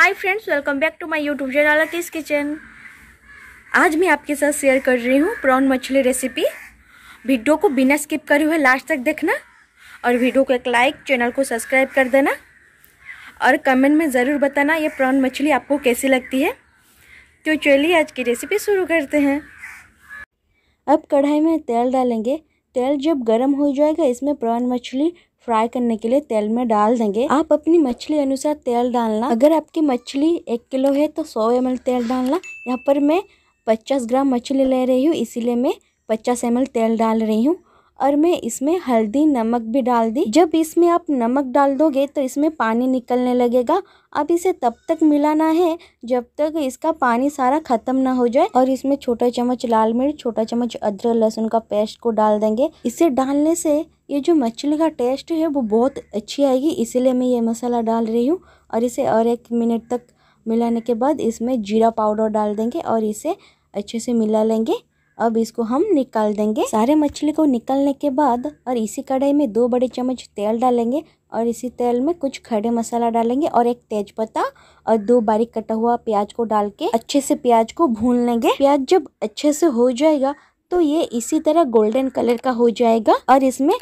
hi friends welcome back to my YouTube channel Atish kitchen आज मैं आपके साथ शेयर कर रही हूँ प्रॉन मछली रेसिपी वीडियो को बिना स्किप करे हुए लास्ट तक देखना और वीडियो को एक लाइक चैनल को सब्सक्राइब कर देना और कमेंट में ज़रूर बताना ये प्रॉन मछली आपको कैसी लगती है तो चलिए आज की रेसिपी शुरू करते हैं अब कढ़ाई में तेल डालेंगे तेल जब गर्म हो जाएगा इसमें प्रॉन मछली फ्राई करने के लिए तेल में डाल देंगे आप अपनी मछली अनुसार तेल डालना अगर आपकी मछली एक किलो है तो सौ एम तेल डालना यहाँ पर मैं पचास ग्राम मछली ले रही हूँ इसीलिए मैं पचास एम तेल डाल रही हूँ और मैं इसमें हल्दी नमक भी डाल दी जब इसमें आप नमक डाल दोगे तो इसमें पानी निकलने लगेगा अब इसे तब तक मिलाना है जब तक इसका पानी सारा ख़त्म ना हो जाए और इसमें छोटा चम्मच लाल मिर्च छोटा चम्मच अदरक लहसुन का पेस्ट को डाल देंगे इसे डालने से ये जो मछली का टेस्ट है वो बहुत अच्छी आएगी इसीलिए मैं ये मसाला डाल रही हूँ और इसे और एक मिनट तक मिलाने के बाद इसमें जीरा पाउडर डाल देंगे और इसे अच्छे से मिला लेंगे अब इसको हम निकाल देंगे सारे मछली को निकालने के बाद और इसी कढ़ाई में दो बड़े चम्मच तेल डालेंगे और इसी तेल में कुछ खड़े मसाला डालेंगे और एक तेज पत्ता और दो बारीक कटा हुआ प्याज को डाल के अच्छे से प्याज को भून लेंगे प्याज जब अच्छे से हो जाएगा तो ये इसी तरह गोल्डन कलर का हो जाएगा और इसमें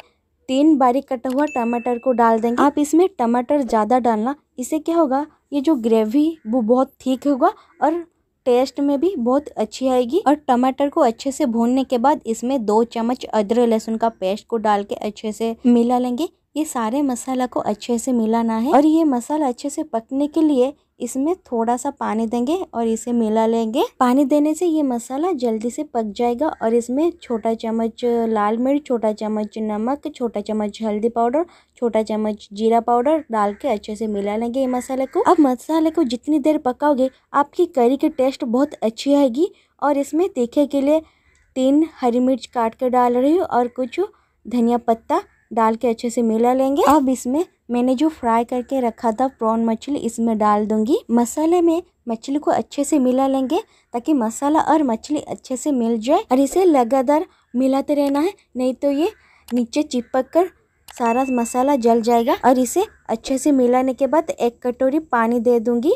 तीन बारीक कटा हुआ टमाटर को डाल देंगे आप इसमें टमाटर ज़्यादा डालना इसे क्या होगा ये जो ग्रेवी वो बहुत ठीक होगा और टेस्ट में भी बहुत अच्छी आएगी और टमाटर को अच्छे से भूनने के बाद इसमें दो चम्मच अदरक लहसुन का पेस्ट को डाल के अच्छे से मिला लेंगे ये सारे मसाला को अच्छे से मिलाना है और ये मसाला अच्छे से पकने के लिए इसमें थोड़ा सा पानी देंगे और इसे मिला लेंगे पानी देने से ये मसाला जल्दी से पक जाएगा और इसमें छोटा चम्मच लाल मिर्च छोटा चम्मच नमक छोटा चम्मच हल्दी पाउडर छोटा चम्मच जीरा पाउडर डाल के अच्छे से मिला लेंगे ये मसाले को अब मसाले को जितनी देर पकाओगे आपकी करी की टेस्ट बहुत अच्छी आएगी और इसमें तीखे के लिए तीन हरी मिर्च काट कर डाल रही हूँ और कुछ धनिया पत्ता डाल के अच्छे से मिला लेंगे अब इसमें मैंने जो फ्राई करके रखा था प्रॉन मछली इसमें डाल दूंगी मसाले में मछली को अच्छे से मिला लेंगे ताकि मसाला और मछली अच्छे से मिल जाए और इसे लगातार मिलाते रहना है नहीं तो ये नीचे चिपक कर सारा मसाला जल जाएगा और इसे अच्छे से मिलाने के बाद एक कटोरी पानी दे दूंगी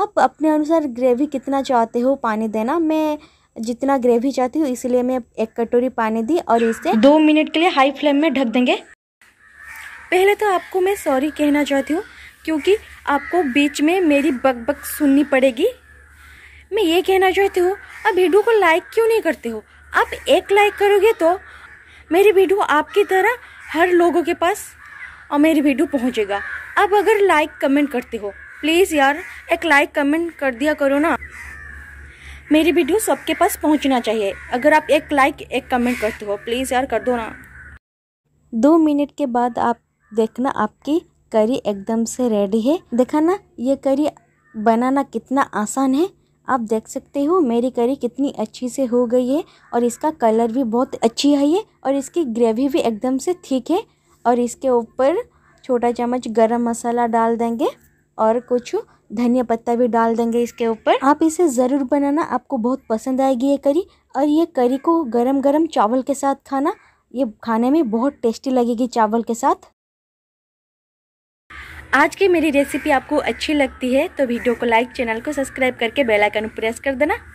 आप अपने अनुसार ग्रेवी कितना चाहते हो पानी देना मैं जितना ग्रेवी चाहती हूँ इसलिए मैं एक कटोरी पानी दी और इसे दो मिनट के लिए हाई फ्लेम में ढक देंगे पहले तो आपको मैं सॉरी कहना चाहती हूँ क्योंकि आपको बीच में मेरी बक बक सुननी पड़ेगी मैं ये कहना चाहती हूँ आप वीडियो को लाइक क्यों नहीं करते हो आप एक लाइक करोगे तो मेरी वीडियो आपकी तरह हर लोगों के पास और मेरी वीडियो पहुँचेगा आप अगर लाइक कमेंट करते हो प्लीज़ यार एक लाइक कमेंट कर दिया करो ना मेरी वीडियो सबके पास पहुंचना चाहिए अगर आप एक लाइक एक कमेंट करते हो प्लीज़ यार कर दो ना दो मिनट के बाद आप देखना आपकी करी एकदम से रेडी है देखा ना ये करी बनाना कितना आसान है आप देख सकते हो मेरी करी कितनी अच्छी से हो गई है और इसका कलर भी बहुत अच्छी है ये और इसकी ग्रेवी भी एकदम से ठीक है और इसके ऊपर छोटा चम्मच गरम मसाला डाल देंगे और कुछ धनिया पत्ता भी डाल देंगे इसके ऊपर आप इसे ज़रूर बनाना आपको बहुत पसंद आएगी ये करी और ये करी को गरम गरम चावल के साथ खाना ये खाने में बहुत टेस्टी लगेगी चावल के साथ आज की मेरी रेसिपी आपको अच्छी लगती है तो वीडियो को लाइक चैनल को सब्सक्राइब करके बेलाइकन प्रेस कर देना